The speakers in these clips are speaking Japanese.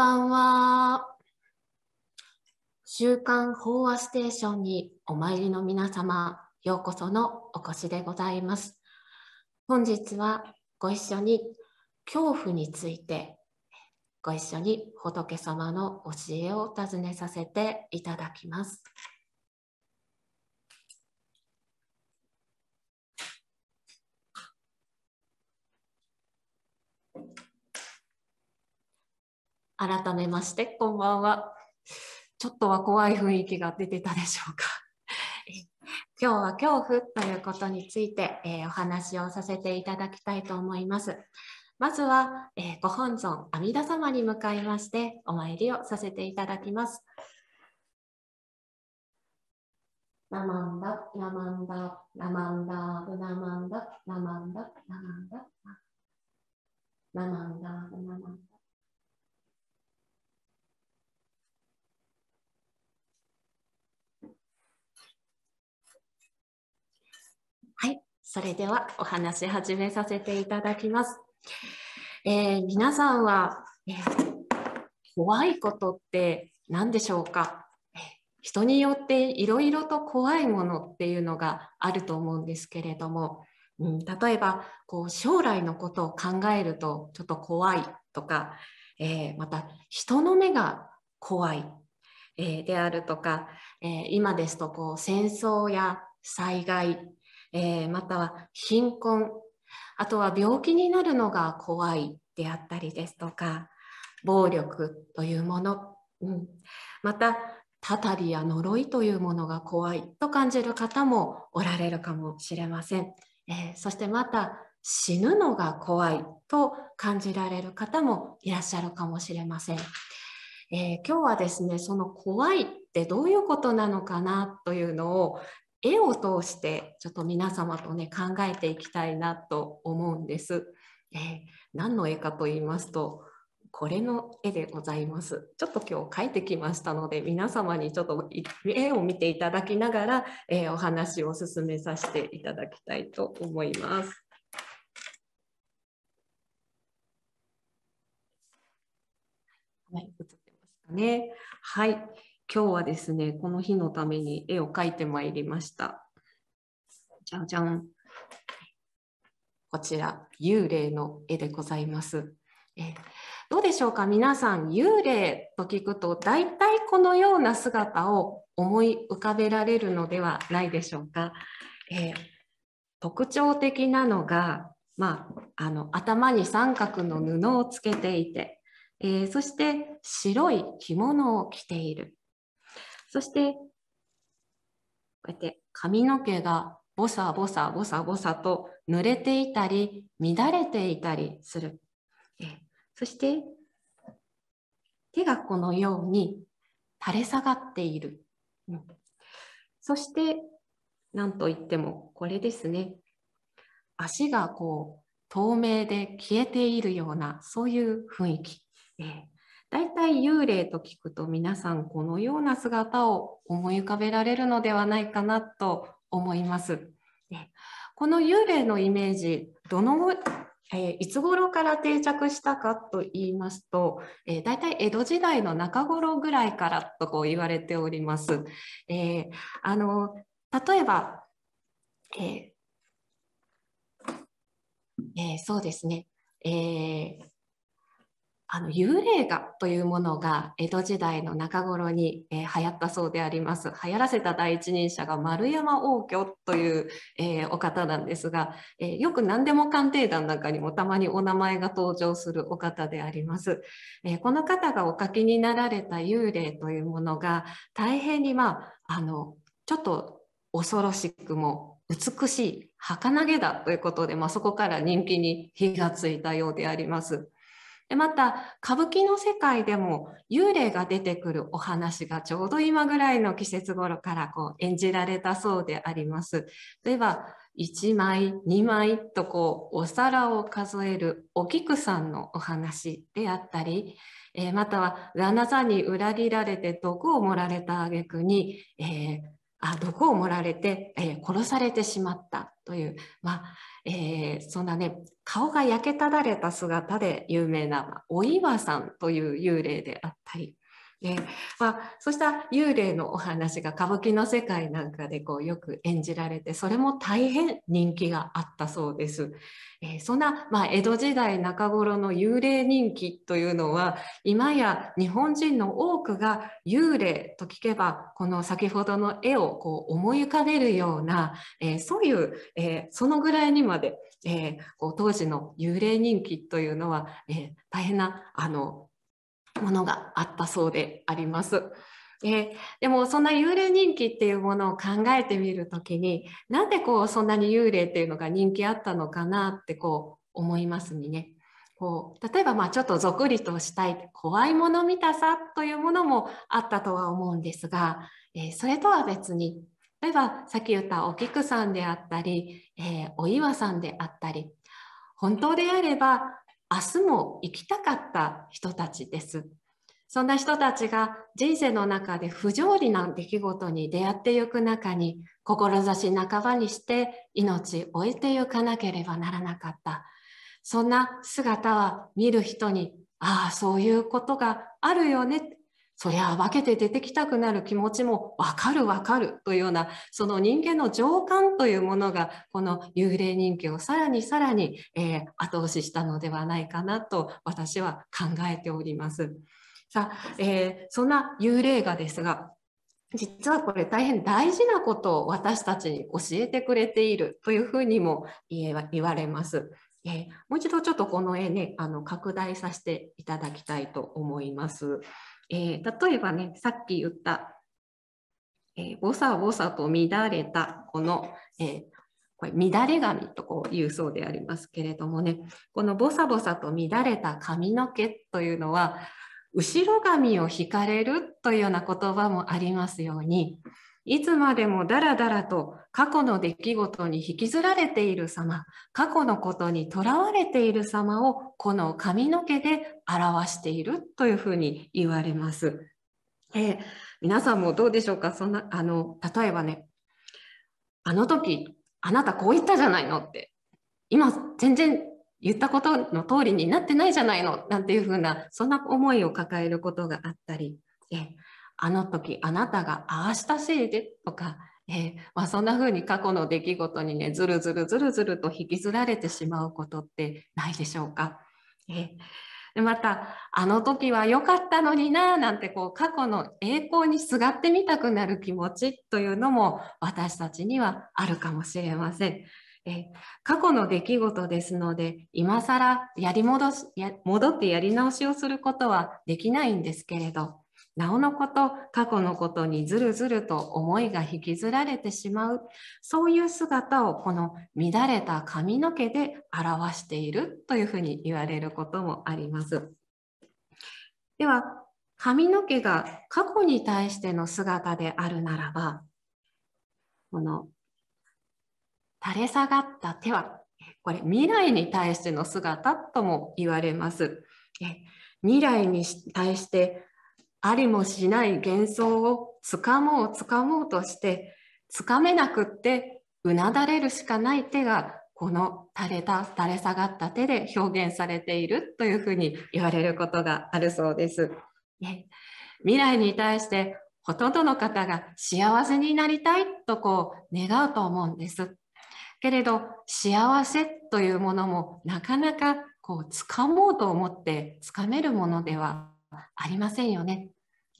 ばんは。週刊飽和ステーションにお参りの皆様、ようこそのお越しでございます。本日はご一緒に恐怖についてご一緒に仏様の教えをお尋ねさせていただきます。改めまして、こんばんは。ちょっとは怖い雰囲気が出てたでしょうか。今日は恐怖ということについて、えー、お話をさせていただきたいと思います。まずは、えー、ご本尊阿弥陀様に向かいましてお参りをさせていただきます。ナマンダ、ナマンダ、ナマンダ、ナマンダ、ナマンダ、ナマンダ、ナマンダ、ナマンダ、ナマンダ。それではお話し始めさせていただきます。えー、皆さんは、えー、怖いことって何でしょうか人によっていろいろと怖いものっていうのがあると思うんですけれども、うん、例えばこう将来のことを考えるとちょっと怖いとか、えー、また人の目が怖い、えー、であるとか、えー、今ですとこう戦争や災害えー、または貧困、あとは病気になるのが怖いであったりですとか、暴力というもの、うん、また、たたりや呪いというものが怖いと感じる方もおられるかもしれません。えー、そしてまた、死ぬのが怖いと感じられる方もいらっしゃるかもしれません。えー、今日はですねその怖いってどういうことなのかなというのを、絵を通してちょっと皆様とね考えていきたいなと思うんです。えー、何の絵かと言いますとこれの絵でございます。ちょっと今日描いてきましたので皆様にちょっと絵を見ていただきながら、えー、お話を進めさせていただきたいと思います。はい、映ってますかね。はい。今日はですね、この日のために絵を描いてまいりました。じゃじゃん。こちら、幽霊の絵でございます。えどうでしょうか皆さん、幽霊と聞くと、大体このような姿を思い浮かべられるのではないでしょうか。えー、特徴的なのが、まあ、あの頭に三角の布をつけていて、えー、そして白い着物を着ているそしてこうやって髪の毛がボサボサボサボサと濡れていたり乱れていたりするそして手がこのように垂れ下がっている、そしてなんといってもこれですね足がこう透明で消えているようなそういう雰囲気、え大体幽霊と聞くと皆さんこのような姿を思い浮かべられるのではないかなと思います。この幽霊のイメージどの、えー、いつ頃から定着したかと言いますと、えー、大体江戸時代の中頃ぐらいからとこう言われております。えー、あの例えば、えーえー、そうですね、えー、あの幽霊画というものが江戸時代の中頃に、えー、流行ったそうであります流行らせた第一人者が丸山応挙という、えー、お方なんですが、えー、よく何でも鑑定団なんかにもたまにお名前が登場するお方であります、えこの方がお書きになられた幽霊というものが大変にまああのちょっと恐ろしくも美しい儚げだということで、まあ、そこから人気に火がついたようであります。でまた歌舞伎の世界でも幽霊が出てくるお話がちょうど今ぐらいの季節頃からこう演じられたそうであります。例えば1枚2枚とこうお皿を数えるお菊さんのお話であったり、えー、または旦那さんに裏切られて毒を盛られた挙句に、えー、あ毒を盛られて、えー、殺されてしまったという、まあえー、そんなね顔が焼けただれた姿で有名な、まあ、お岩さんという幽霊であったりで、まあ、そうした幽霊のお話が歌舞伎の世界なんかでこうよく演じられてそれも大変人気があったそうです。えー、そんな、まあ、江戸時代中頃の幽霊人気というのは今や日本人の多くが幽霊と聞けばこの先ほどの絵をこう思い浮かべるような、えー、そういう、えー、そのぐらいにまで、えこう当時の幽霊人気というのは、え大変なあのものがあったそうであります。ででもそんな幽霊人気っていうものを考えてみる時になんでこうそんなに幽霊っていうのが人気あったのかなってこう思いますにねこう例えばまあちょっとぞくりとしたい怖いもの見たさというものもあったとは思うんですが、えー、それとは別に例えばさっき言ったお菊さんであったり、えー、お岩さんであったり本当であれば明日も生きたかった人たちです。そんな人たちが人生の中で不条理な出来事に出会ってゆく中に、志半ばにして命を終えてゆかなければならなかった。そんな姿は見る人に、ああ、そういうことがあるよね。そりゃ分けて出てきたくなる気持ちも分かる分かるというようなその人間の情感というものがこの幽霊人形をさらにさらに、えー、後押ししたのではないかなと私は考えております。さあ、えー、そんな幽霊がですが実はこれ大変大事なことを私たちに教えてくれているというふうにもえ言われます。えー、もう一度ちょっとこの絵ねあの拡大させていただきたいと思います。えー、例えばね、さっき言った、えー、ぼさぼさと乱れたこの、えー、これ乱れ髪とこういうそうでありますけれどもね、このぼさぼさと乱れた髪の毛というのは、後ろ髪を引かれるというような言葉もありますように、いつまでもだらだらと過去の出来事に引きずられている様、過去のことにとらわれている様をこの髪の毛で表しているというふうに言われます。えー、皆さんもどうでしょうかそんなあの例えばね、あの時あなたこう言ったじゃないのって今全然言ったことの通りになってないじゃないのなんていうふうなそんな思いを抱えることがあったり。えーあの時あなたがああしたせいでとか、えー、まあ、そんな風に過去の出来事にねずるずるずるずると引きずられてしまうことってないでしょうか。えーでまたあの時は良かったのにななんてこう過去の栄光にすがってみたくなる気持ちというのも私たちにはあるかもしれません。え過去の出来事ですので今更やり戻すや戻ってやり直しをすることはできないんですけれどなおのこと過去のことにずるずると思いが引きずられてしまうそういう姿をこの乱れた髪の毛で表しているというふうに言われることもあります。では髪の毛が過去に対しての姿であるならばこの垂れ下がった手はこれ未来に対しての姿とも言われます。未来に対してありもしない幻想をつかもうつかもうとしてつかめなくってうなだれるしかない手がこの垂れた垂れ下がった手で表現されているというふうに言われることがあるそうです。ね、未来に対してほとんどの方が幸せになりたいとこう願うと思うんです。けれど幸せというものもなかなかこうもうと思ってつかめるものではありませんよね。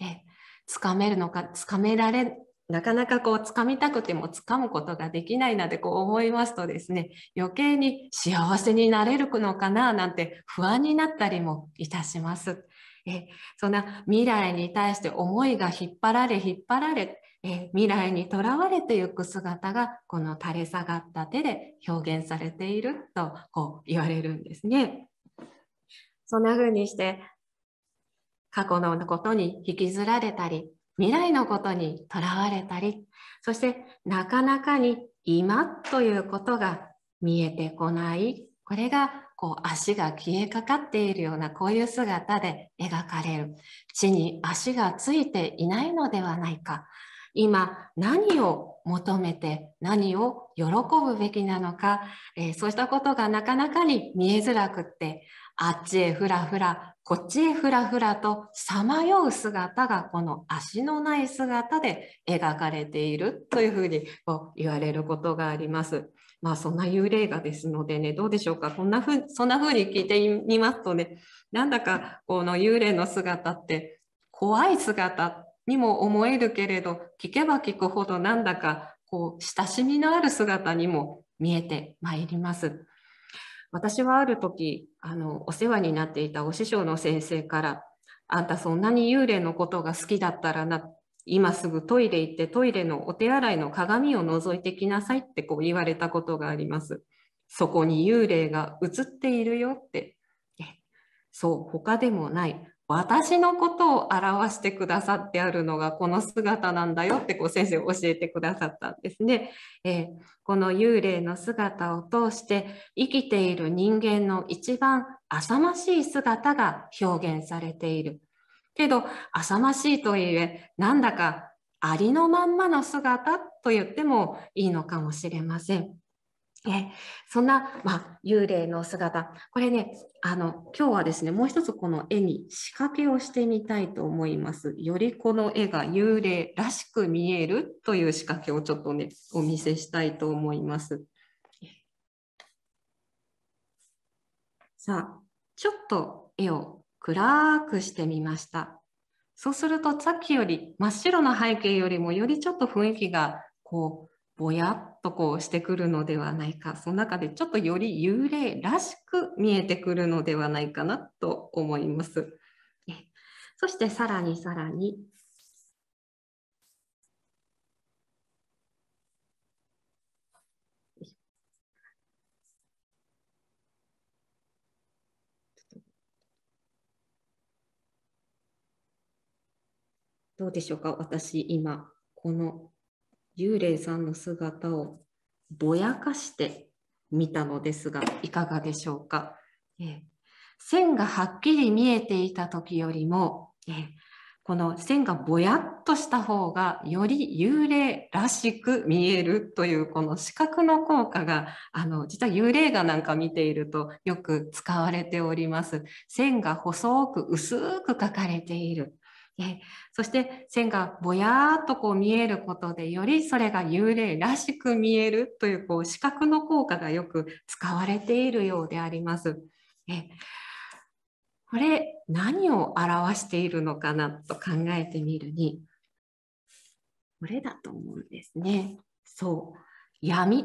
えつかめるのかつかめられなかなかこう掴みたくても掴むことができないなんてこう思いますとですね余計に幸せになれるのかななんて不安になったりもいたします。えそんな未来に対して思いが引っ張られ引っ張られえ未来にとらわれてゆく姿がこの垂れ下がった手で表現されているとこう言われるんですね。そんな風にして過去のことに引きずられたり、未来のことにとらわれたり、そしてなかなかに今ということが見えてこない、これがこう足が消えかかっているようなこういう姿で描かれる。地に足がついていないのではないか。今何を求めて何を喜ぶべきなのか、えー、そうしたことがなかなかに見えづらくってあっちへふらふらこっちへふらふらとさまよう姿がこの足のない姿で描かれているというふうに言われることがあります。まあそんな幽霊画ですのでねどうでしょうかこんなふそんなふうに聞いてみますとねなんだかこの幽霊の姿って怖い姿にも思えるけれど聞けば聞くほどなんだかこう親しみのある姿にも見えてまいります。私はある時あのお世話になっていたお師匠の先生から「あんたそんなに幽霊のことが好きだったらな今すぐトイレ行ってトイレのお手洗いの鏡を覗いてきなさい」ってこう言われたことがあります。そこに幽霊が映っているよってそう他でもない私のことを表してくださってあるのがこの姿なんだよってこう先生教えてくださったんですね、えー、この幽霊の姿を通して生きている人間の一番浅ましい姿が表現されている。けど浅ましいといえなんだかありのまんまの姿と言ってもいいのかもしれません。えそんな、まあ、幽霊の姿これねあの今日はですねもう一つこの絵に仕掛けをしてみたいと思いますよりこの絵が幽霊らしく見えるという仕掛けをちょっとねお見せしたいと思いますさあちょっと絵を暗くしてみましたそうするとさっきより真っ白な背景よりもよりちょっと雰囲気がこうぼやっとこうしてくるのではないかその中でちょっとより幽霊らしく見えてくるのではないかなと思います。そしてさらにさらにどうでしょうか私今この幽霊さんの姿をぼやかして見たのですがいかがでしょうか、えー、線がはっきり見えていた時よりも、えー、この線がぼやっとした方がより幽霊らしく見えるというこの視覚の効果があの実は幽霊画なんか見ているとよく使われております線が細く薄く描かれているえそして線がぼやーっとこう見えることでよりそれが幽霊らしく見えるというこう視覚の効果がよく使われているようであります。えこれ何を表しているのかなと考えてみるにこれだと思うんですね。そう闇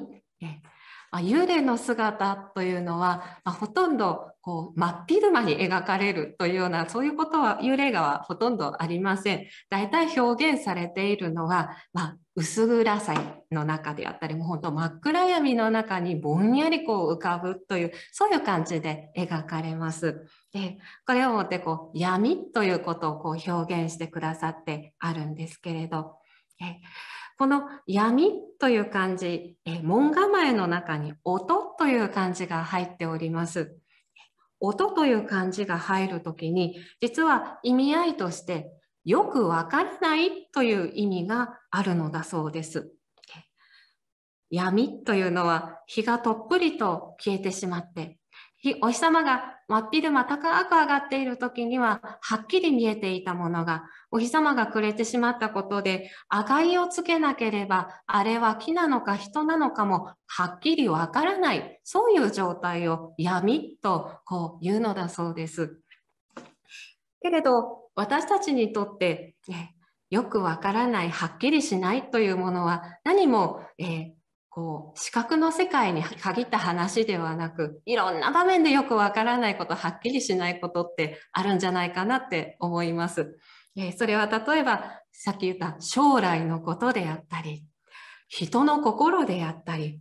まあ、幽霊の姿というのは、まあ、ほとんどこう真っ昼間に描かれるというようなそういうことは幽霊画はほとんどありません。大体表現されているのは、まあ、薄暗さの中であったりもうほんと真っ暗闇の中にぼんやりこう浮かぶというそういう感じで描かれます。でこれをもってこう闇ということをこう表現してくださってあるんですけれど。えこの闇という漢字、え門構えの中に音という漢字が入っております。音という漢字が入るときに、実は意味合いとして、よくわからないという意味があるのだそうです。闇というのは日がとっぷりと消えてしまってお日様が真っ昼間高く上がっている時にははっきり見えていたものがお日様が暮れてしまったことであがいをつけなければあれは木なのか人なのかもはっきりわからないそういう状態を闇とこう言うのだそうです。けれど私たちにとって、ね、よくわからないはっきりしないというものは何も、えーこう視覚の世界に限った話ではなくいろんな場面でよくわからないことはっきりしないことってあるんじゃないかなって思います。それは例えばさっき言った将来のことであったり人の心であったり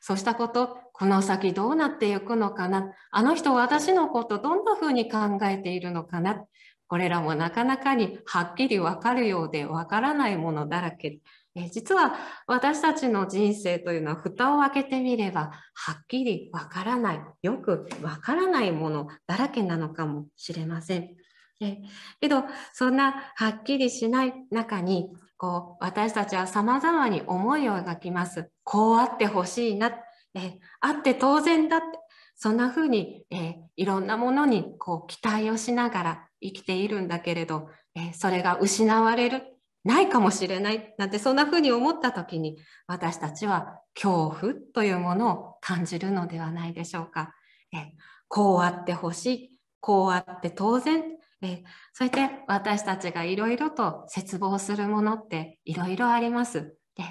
そうしたことこの先どうなっていくのかなあの人私のことどんなふうに考えているのかなこれらもなかなかにはっきりわかるようでわからないものだらけえ実は私たちの人生というのは蓋を開けてみればはっきりわからないよくわからないものだらけなのかもしれません。えけどそんなはっきりしない中にこう私たちはさまざまに思いを描きます。こうあってほしいなえあって当然だってそんな風に、えー、いろんなものにこう期待をしながら生きているんだけれど、えー、それが失われるないかもしれないなんてそんなふうに思った時に私たちは恐怖というものを感じるのではないでしょうか。えこうあってほしいこうあって当然えそうやって私たちがいろいろと絶望するものっていろいろあります。で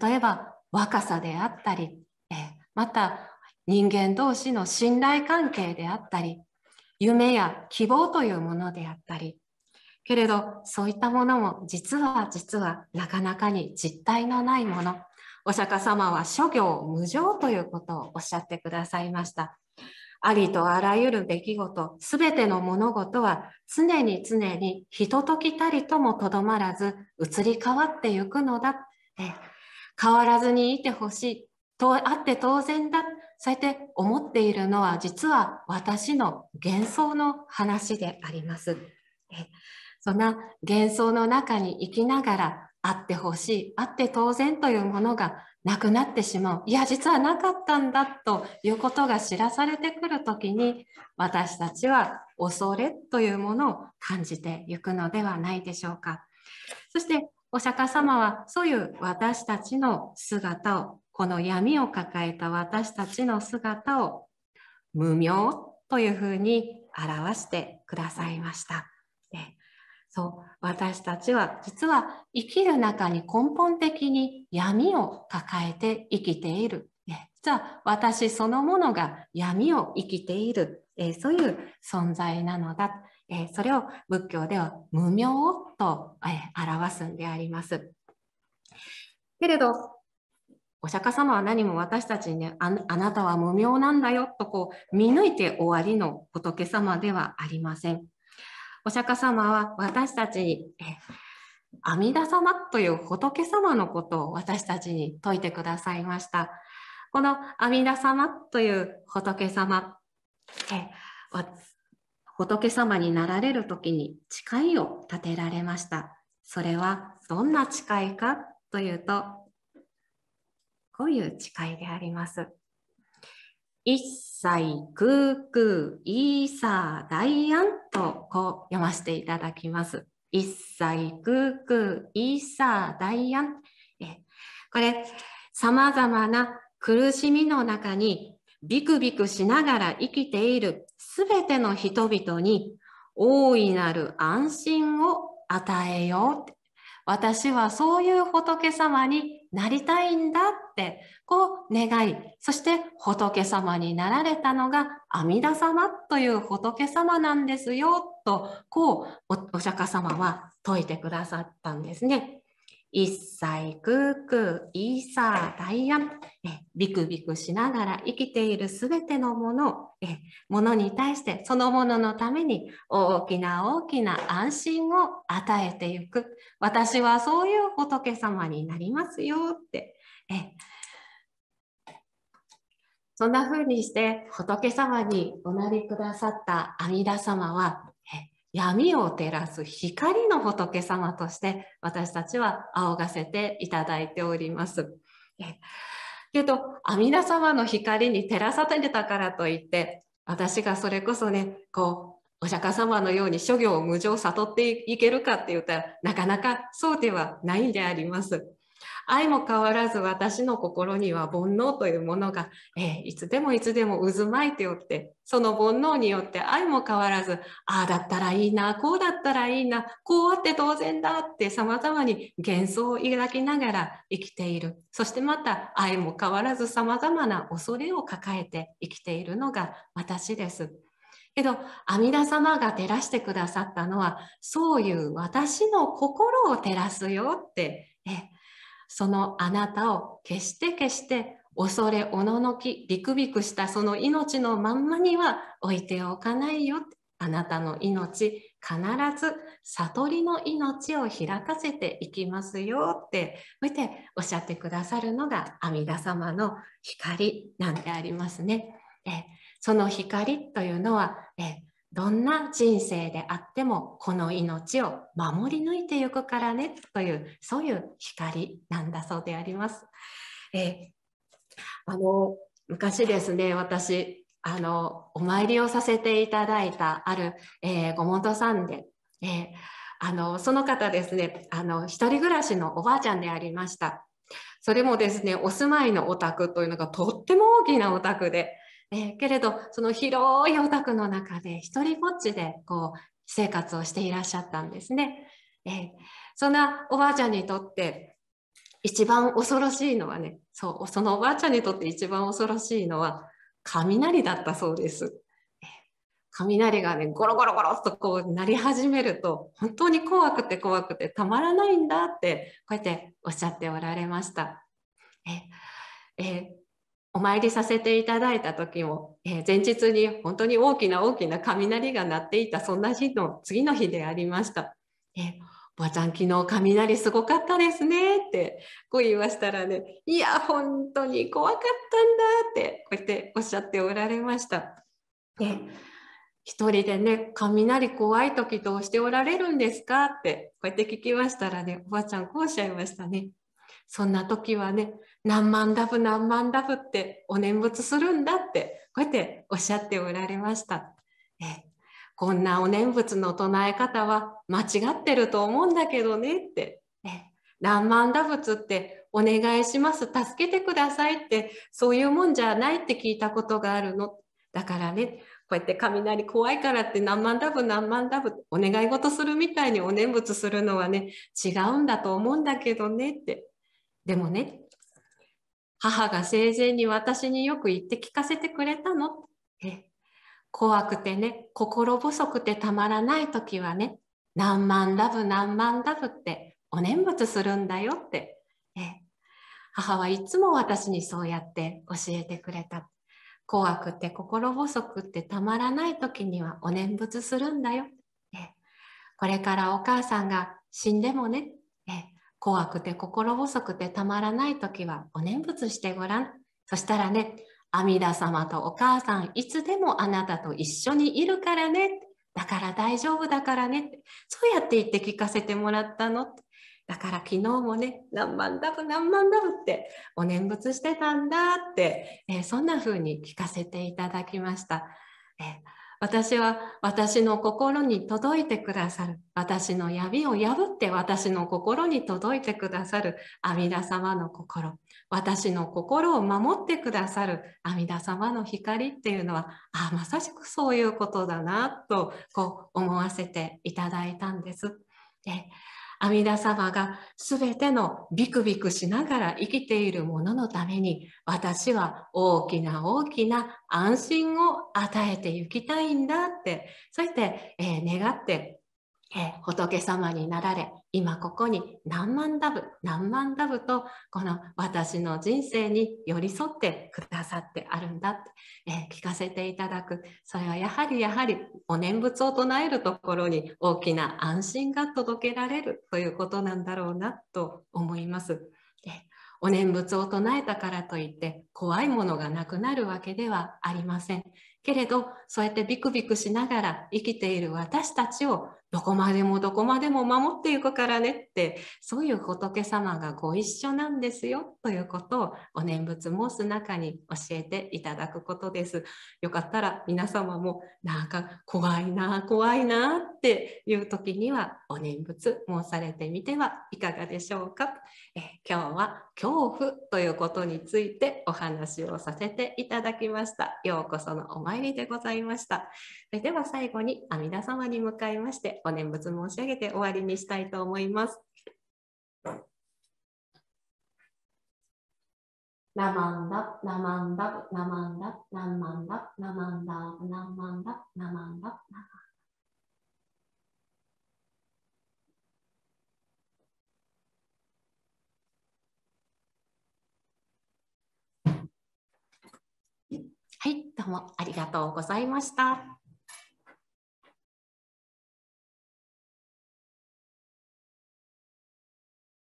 例えば若さであったりえまた人間同士の信頼関係であったり夢や希望というものであったりけれどそういったものも実は実はなかなかに実体のないものお釈迦様は諸行無常ということをおっしゃってくださいましたありとあらゆる出来事すべての物事は常に常にひとときたりともとどまらず移り変わってゆくのだ変わらずにいてほしいとあって当然だそうやって思っているのは実は私の幻想の話であります。そんな幻想の中に生きながらあってほしい、あって当然というものがなくなってしまう。いや、実はなかったんだということが知らされてくるときに、私たちは恐れというものを感じていくのではないでしょうか。そして、お釈迦様はそういう私たちの姿を、この闇を抱えた私たちの姿を無明というふうに表してくださいました。そう、私たちは実は生きる中に根本的に闇を抱えて生きている。実は私そのものが闇を生きている、えー、そういう存在なのだ、えー、それを仏教では無明と、えー、表すんであります。けれどお釈迦様は何も私たちにねあなたは無明なんだよとこう見抜いて終わりの仏様ではありません。お釈迦様は私たちに、阿弥陀様という仏様のことを私たちに説いてくださいました。この阿弥陀様という仏様、仏様になられる時に誓いを立てられました。それはどんな誓いかというと、こういう誓いであります。一切空空イーサーダイとこう読ませていただきます。一切空空イーサーダイアン。これ、様々な苦しみの中にビクビクしながら生きているすべての人々に大いなる安心を与えよう。私はそういう仏様になりたいんだってこう願いそして仏様になられたのが阿弥陀様という仏様なんですよとこうお釈迦様は説いてくださったんですね。一切クークー、イーサー、ダイアン、えビクビクしながら生きているすべてのものえ、ものに対してそのもののために大きな大きな安心を与えていく。私はそういう仏様になりますよって。えそんな風にして仏様におなりくださった阿弥陀様は闇を照らす光の仏様として私たちは仰がせていただいております。けど阿弥陀様の光に照らされたからといって私がそれこそねこうお釈迦様のように諸行無常悟っていけるかって言ったらなかなかそうではないんであります。愛も変わらず私の心には煩悩というものが、えー、いつでもいつでも渦巻いておって、その煩悩によって愛も変わらず、ああだったらいいな、こうだったらいいな、こうあって当然だって様々に幻想を抱きながら生きている。そしてまた愛も変わらず様々な恐れを抱えて生きているのが私です。けど、阿弥陀様が照らしてくださったのは、そういう私の心を照らすよって、えそのあなたを決して決して恐れおののきビクビクしたその命のまんまには置いておかないよあなたの命必ず悟りの命を開かせていきますよって見ておっしゃってくださるのが阿弥陀様の光なんてありますね。えその光というのはえどんな人生であってもこの命を守り抜いてゆくからねというそういう光なんだそうであります。えあの昔ですね私あのお参りをさせていただいたある、えー、ごもさんで、えー、あのその方ですねあの一人暮らしのおばあちゃんでありました。それもですねお住まいのお宅というのがとっても大きなお宅で。えー、けれどその広いお宅の中で一人ぼっちでこう生活をしていらっしゃったんですね、えー、そんなおばあちゃんにとって一番恐ろしいのはねそうそのおばあちゃんにとって一番恐ろしいのは雷だったそうです。雷がねゴロゴロゴロっとこう鳴り始めると本当に怖くて怖くてたまらないんだってこうやっておっしゃっておられました。ええお参りさせていただいた時も、えー、前日に本当に大きな大きな雷が鳴っていたそんな日の次の日でありました。えー、おばちゃん昨日雷すごかったですねってこう言いましたらねいや本当に怖かったんだってこうやっておっしゃっておられました。で一人でね雷怖い時どうしておられるんですかってこうやって聞きましたらねおばちゃんこうおっしゃいましたね。そんな時はね何万ダブ何万ダブってお念仏するんだってこうやっておっしゃっておられました。えこんなお念仏の唱え方は間違ってると思うんだけどねって「え何万打仏ってお願いします助けてください」ってそういうもんじゃないって聞いたことがあるのだからねこうやって雷怖いからって何万ダブ、何万ダブお願い事するみたいにお念仏するのはね違うんだと思うんだけどねってでもね母が生前に私によく言って聞かせてくれたの。え怖くてね、心細くてたまらない時はね、何万ラブ何万ラブってお念仏するんだよって。え母はいつも私にそうやって教えてくれた。怖くて心細くてたまらない時にはお念仏するんだよ。これからお母さんが死んでもね、怖くて心細くてたまらない時はお念仏してごらん。そしたらね、阿弥陀様とお母さん、いつでもあなたと一緒にいるからね。だから大丈夫だからね。そうやって言って聞かせてもらったの。だから昨日もね、何万ダブ何万ダブってお念仏してたんだって、えー、そんな風に聞かせていただきました。えー私は私の心に届いてくださる。私の闇を破って私の心に届いてくださる阿弥陀様の心。私の心を守ってくださる阿弥陀様の光っていうのは、ああ、まさしくそういうことだなとこう思わせていただいたんです。で阿弥陀様が全てのビクビクしながら生きているもののために私は大きな大きな安心を与えていきたいんだってそうやって、えー、願ってえ仏様になられ今ここに何万ダブ何万ダブとこの私の人生に寄り添ってくださってあるんだって、え聞かせていただくそれはやはりやはりお念仏を唱えるところに大きな安心が届けられるということなんだろうなと思います。お念仏を唱えたからといって怖いものがなくなるわけではありません。けれど、そうやってビクビクしながら生きている私たちをどこまでもどこまでも守っていくからねってそういう仏様がご一緒なんですよということをお念仏申す中に教えていただくことです。よかったら皆様もなんか怖いな怖いなっていう時にはお念仏申されてみてはいかがでしょうか。え今日は恐怖ということについてお話をさせていただきました。ようこそのお参りでございました。えでは最後に阿弥陀様に向かいましてお念仏申し上げて終わりにしたいと思います。ナマンダナマンダナマンダナマンダナマンダナマンダナマンダはい、どうもありがとうございました。